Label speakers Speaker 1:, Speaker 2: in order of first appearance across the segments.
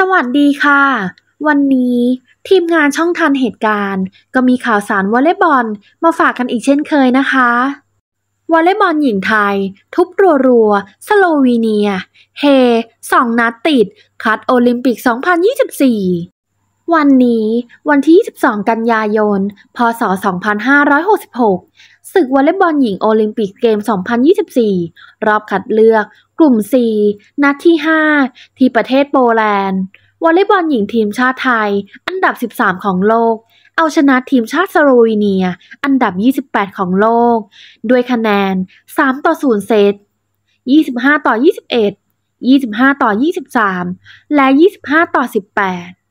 Speaker 1: สวัสดีค่ะ วันนี้ ทีมงานช่องทันเหตุการณ์ก็มีข่าวสารวอลเลย์บอลมาฝากกันอีกเช่นเคยนะคะ วอลเลย์บอลหญิงไทย ทุบรัวๆสโลวีเนีย เฮสองนัดติด คัดโอลิมปิก 2024 วันนี้ วันที่ 22 กันยายน พศ 2566 ศึกวอลเลย์บอลหญิงโอลิมปิกเกม 2024 รอบคัดเลือกกลุ่ม 4 นัดที่ 5 ที่ประเทศโปแลนด์ วอลเลย์บอลหญิงทีมชาติไทย อันดับ 13 ของโลก เอาชนะทีมชาติสโลวีเนีย อันดับ 28 ของโลก ด้วยคะแนน 3 ต่อ0เซต25 ต่อ 21 25 ต่อ 23 และ 25 ต่อ 18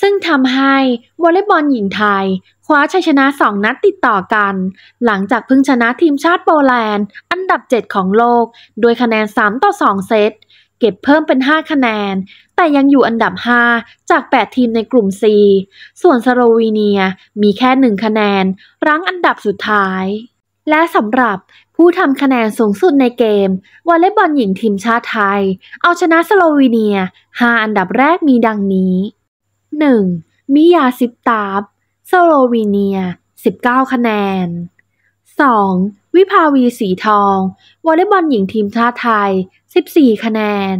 Speaker 1: ซึ่งทำให้วอลเลย์บอลหญิงไทยคว้าชัยชนะสองนัดติดต่อกัน หลังจากพึ่งชนะทีมชาติโปแลนด์ อันดับ 7 ของโลก ด้วยคะแนน 3 ต่อ 2 เซตเก็บเพิ่มเป็น 5 คะแนน แต่ยังอยู่อันดับ 5 จาก 8 ทีมในกลุ่ม C ส่วนสโลวีเนียมีแค่ 1 คะแนนรั้งอันดับสุดท้าย และสำหรับผู้ทำคะแนนสูงสุดในเกมวอลเลย์บอลหญิงทีมชาติไทย เอาชนะสโลวีเนีย5อันดับแรกมีดังนี้ 1. มิยาซิปตาบสโลวีเนีย 19 คะแนน 2. วิภาวีสีทอง วอลเลย์บอลหญิงทีมชาติไทย 14 คะแนน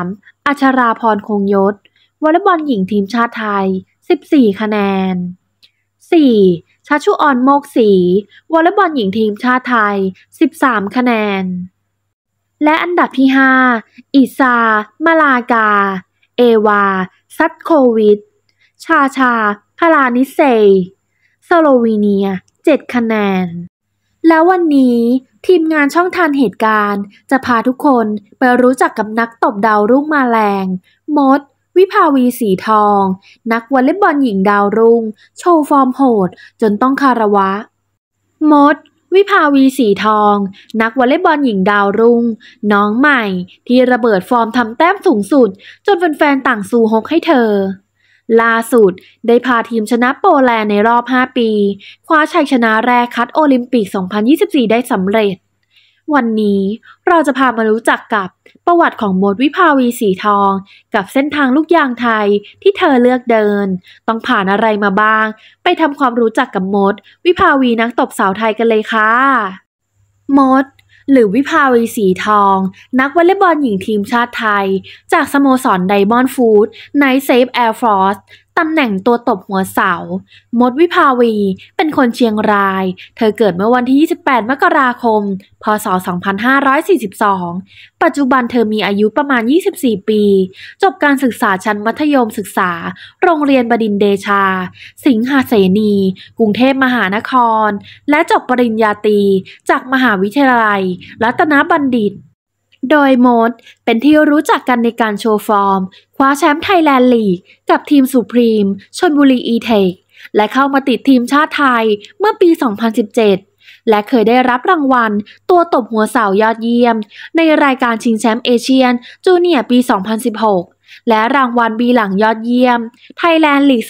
Speaker 1: 3. อัชราพรคงยศ วอลเลย์บอลหญิงทีมชาติไทย 14 คะแนน 4. ชัชุออนโมกศรีวอลเลย์บอลหญิงทีมชาติไทย 13 คะแนน และอันดับที่ 5 อิซา มาลากา เอวาซัดโควิด ชาชาพารานิเซยสโลวีเนีย 7 คะแนน แล้ววันนี้ทีมงานช่องทันเหตุการณ์ จะพาทุกคนไปรู้จักกับนักตบดาวรุ่งมาแรง มด วิภาวีสีทอง นักวอลเลย์บอลหญิงดาวรุ่ง โชว์ฟอร์มโหดจนต้องคาระวะ มดวิภาวีสีทอง นักวอลเลย์บอลหญิงดาวรุง่งน้องใหม่ ที่ระเบิดฟอร์มทำแต้มสูงสุด จนแฟนๆต่างซูฮกให้เธอล่าสุด ได้พาทีมชนะโปแลนด์ในรอบ 5 ปี คว้าชัยชนะแรกคัดโอลิมปิก 2024 ได้สำเร็จวันนี้เราจะพามารู้จักกับประวัติของมดวิภาวีสีทอง กับเส้นทางลูกยางไทยที่เธอเลือกเดิน ต้องผ่านอะไรมาบ้าง ไปทำความรู้จักกับมด วิภาวีนักตบสาวไทยกันเลยค่ะมดหรือวิภาวีสีทอง นักวอลเลย์บอลหญิงทีมชาติไทย จากสโมสรไดมอนด์ฟูดในเซฟแอร์ฟอร์สตำแหน่งตัวตบหัวเสา มดวิภาวี เป็นคนเชียงราย เธอเกิดเมื่อวันที่ 28 มกราคม พศ 2542 ปัจจุบันเธอมีอายุประมาณ 24 ปี จบการศึกษาชั้นมัธยมศึกษา โรงเรียนบดินเดชา สิงหาเสนี กรุงเทพมหานคร และจบปริญญาตรีจากมหาวิทยาลัยรัตนบัณฑิตโดยโมดเป็นที่รู้จักกันในการโชว์ฟอร์ม คว้าแชมป์ไทยแลนด์ลีกกับทีมสุพรีมชนบุรีอีเทค และเข้ามาติดทีมชาติไทยเมื่อปี 2017 และเคยได้รับรางวัลตัวตบหัวเสายอดเยี่ยมในรายการชิงแชมป์เอเชียนจูเนียร์ปี 2016 และรางวัลบีหลังยอดเยี่ยมไทยแลนด์ลีก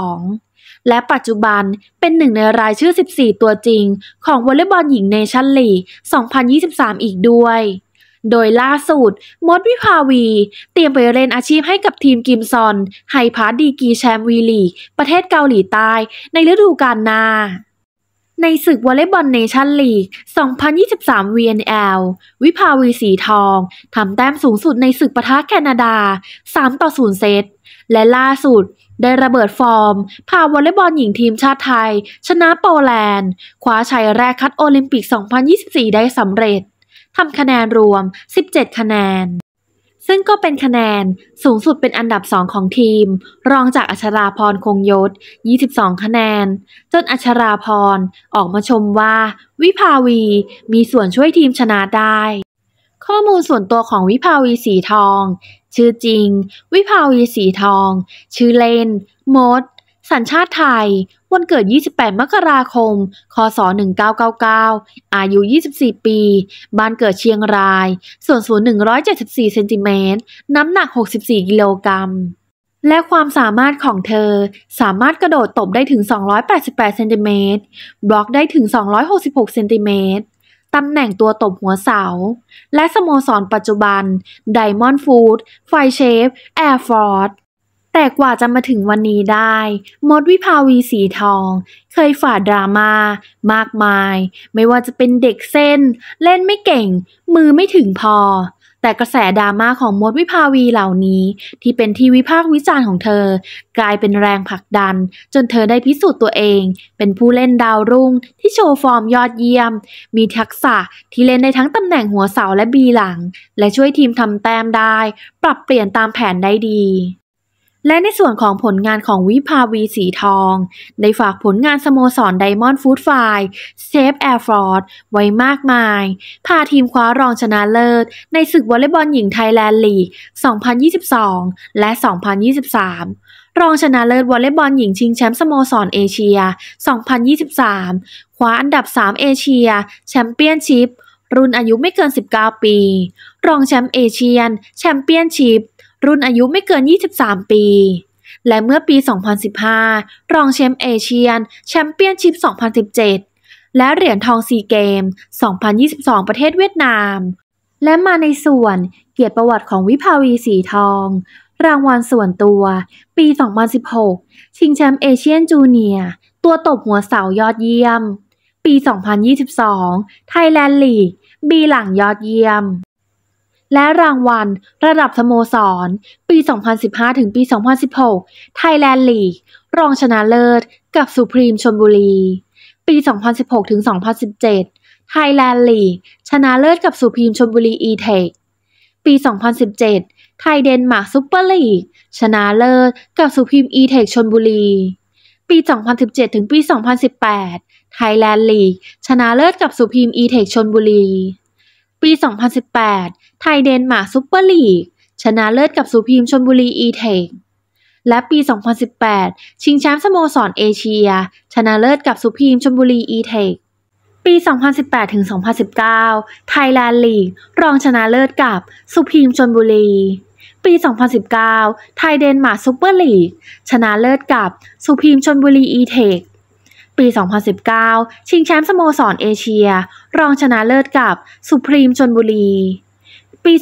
Speaker 1: 2022 และปัจจุบันเป็นหนึ่งในรายชื่อ 14 ตัวจริงของวอลเลย์บอลหญิงเนชั่นลีก 2023 อีกด้วยโดยล่าสุดมดวิภาวีเตรียมไปเล่นอาชีพให้กับทีมกิมซอนไฮพาร์ดีกีแชมป์วีลีกประเทศเกาหลีใต้ในฤดูกาลหน้า ในศึกวอลเลย์บอลเนชั่นลีก 2023 VNL วิภาวีสีทองทำแต้มสูงสุดในศึกปะทะแคนาดา 3 ต่อ0เซตและล่าสุดได้ระเบิดฟอร์มพาวอลเลย์บอลหญิงทีมชาติไทย ชนะโปแลนด์คว้าชัยแรกคัดโอลิมปิก2024ได้สำเร็จทำคะแนนรวม 17 คะแนน ซึ่งก็เป็นคะแนนสูงสุดเป็นอันดับ 2 ของทีม รองจากอัชราพรคงยศ 22 คะแนน จนอัชราพรออกมาชมว่า วิภาวีมีส่วนช่วยทีมชนะได้ ข้อมูลส่วนตัวของวิภาวีสีทอง ชื่อจริง วิภาวีสีทอง ชื่อเลนมด สัญชาติไทยวันเกิด 28 มกราคม คศ1999 อายุ 24 ปี บ้านเกิดเชียงราย ส่วนสูง174เซนติเมตรน้ำหนัก 64กิโลกรัมและความสามารถของเธอสามารถกระโดดตบได้ถึง 288เซนติเมตรบล็อกได้ถึง 266เซนติเมตรตำแหน่งตัวตบหัวเสา และสโมสรปัจจุบัน Diamond Food, f i เชฟ Air Force แต่กว่าจะมาถึงวันนี้ได้ มดวิภาวีสีทอง เคยฝ่าดราม่ามากมาย ไม่ว่าจะเป็นเด็กเส้น เล่นไม่เก่ง มือไม่ถึงพอ แต่กระแสดราม่าของมดวิภาวีเหล่านี้ ที่เป็นที่วิพากษ์วิจารณ์ของเธอ กลายเป็นแรงผลักดัน จนเธอได้พิสูจน์ตัวเอง เป็นผู้เล่นดาวรุ่ง ที่โชว์ฟอร์มยอดเยี่ยม มีทักษะที่เล่นได้ทั้งตำแหน่งหัวเสาและบีหลัง และช่วยทีมทำแต้มได้ ปรับเปลี่ยนตามแผนได้ดีและในส่วนของผลงานของวิภาวีสีทอง ได้ฝากผลงานสโมสรไดมอนด์ฟู้ดไฟเซฟแอร์ฟรอดไว้มากมายพาทีมคว้ารองชนะเลิศในศึกวอลเลย์บอลหญิงไทยแลนด์ลีก2022และ 2023 รองชนะเลิศวอลเลย์บอลหญิง ชิงแชมป์สโมสรเอเชีย 2023คว้าอันดับ 3 เอเชีย แชมเปี้ยนชิพรุ่นอายุไม่เกิน 19 ปี รองแชมป์เอเชียน แชมเปี้ยนชิพรุ่นอายุไม่เกิน 23 ปี และเมื่อปี 2015 รองแชมป์เอเชียน แชมเปี้ยนชิพ2017 และเหรียญทองซีเกม 2022 ประเทศเวียดนาม และมาในส่วนเกียรติประวัติของวิภาวีสีทอง รางวัลส่วนตัว ปี 2016 ชิงแชมป์เอเชียนจูเนียร์ ตัวตบหัวเสายอดเยี่ยม ปี 2022 ไทยแลนด์ลีก บีหลังยอดเยี่ยมและรางวัลระดับสโมสรปี 2015 ถึงปี 2016 ไทยแลนด์ลีก รองชนะเลิศกับสุพรีมชนบุรี ปี 2016 ถึง 2017 ไทยแลนด์ลีก ชนะเลิศกับสุพรีมชนบุรีอีเทคปี 2017 ไทยเดนมาร์กซูเปอร์ลีก ชนะเลิศกับสุพรีมอีเทคชนบุรี ปี 2017 ถึงปี 2018 ไทยแลนด์ลีก ชนะเลิศกับสุพรีมอีเทคชนบุรีปี 2018 ไทยเดนมาร์กซูเปอร์ลีก ชนะเลิศกับสุพีมชนบุรี อีเทค และปี 2018 ชิงแชมป์สโมสรเอเชีย ชนะเลิศกับสุพีมชนบุรี อีเทค ปี 2018ถึง2019 ไทยแลนด์ลีก รองชนะเลิศกับสุพีมชนบุรี ปี 2019 ไทยเดนมาร์กซูเปอร์ลีก ชนะเลิศกับสุพีมชนบุรีอีเทคปี2019 ชิงแชมป์สโมสรเอเชีย รองชนะเลิศกับสุพรีมชนบุรี ปี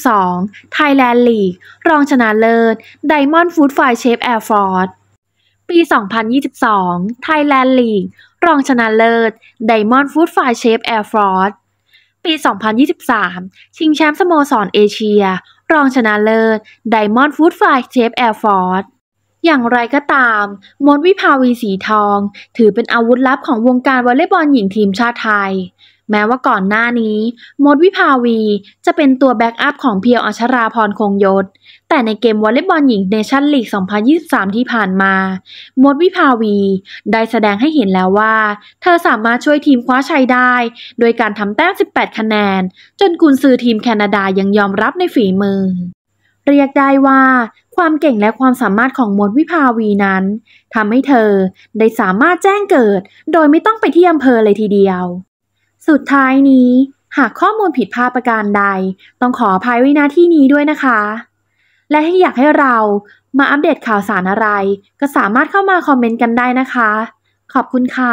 Speaker 1: 2022 Thailand League รองชนะเลิศ Diamond Food Fight Chef Air Force ปี 2022 Thailand League รองชนะเลิศ Diamond Food Fight Chef Air Force ปี 2023 ชิงแชมป์สโมสรเอเชีย รองชนะเลิศ Diamond Food Fight Chef Air Force อย่างไรก็ตามมดวิภาวีสีทอง ถือเป็นอาวุธลับของวงการวอลเลย์บอลหญิงทีมชาติไทย แม้ว่าก่อนหน้านี้มดวิภาวีจะเป็นตัวแบ็กอัพของเพียวอัชราพรคงยศ แต่ในเกมวอลเลย์บอลหญิงเนชั่นลีก 2023 ที่ผ่านมา มดวิภาวี ได้แสดงให้เห็นแล้วว่า เธอสามารถช่วยทีมคว้าชัยได้ โดยการทำแต้ม 18 คะแนน จนกุนซือทีมแคนาดายังยอมรับในฝีมือ เรียกได้ว่าความเก่งและความสามารถของมดวิภาวีนั้นทำให้เธอได้สามารถแจ้งเกิด โดยไม่ต้องไปที่อำเภอเลยทีเดียว สุดท้ายนี้หากข้อมูลผิดพลาดประการใด ต้องขออภัยไว้ณที่นี้ด้วยนะคะ และให้อยากให้เรามาอัปเดตข่าวสารอะไร ก็สามารถเข้ามาคอมเมนต์กันได้นะคะ ขอบคุณค่ะ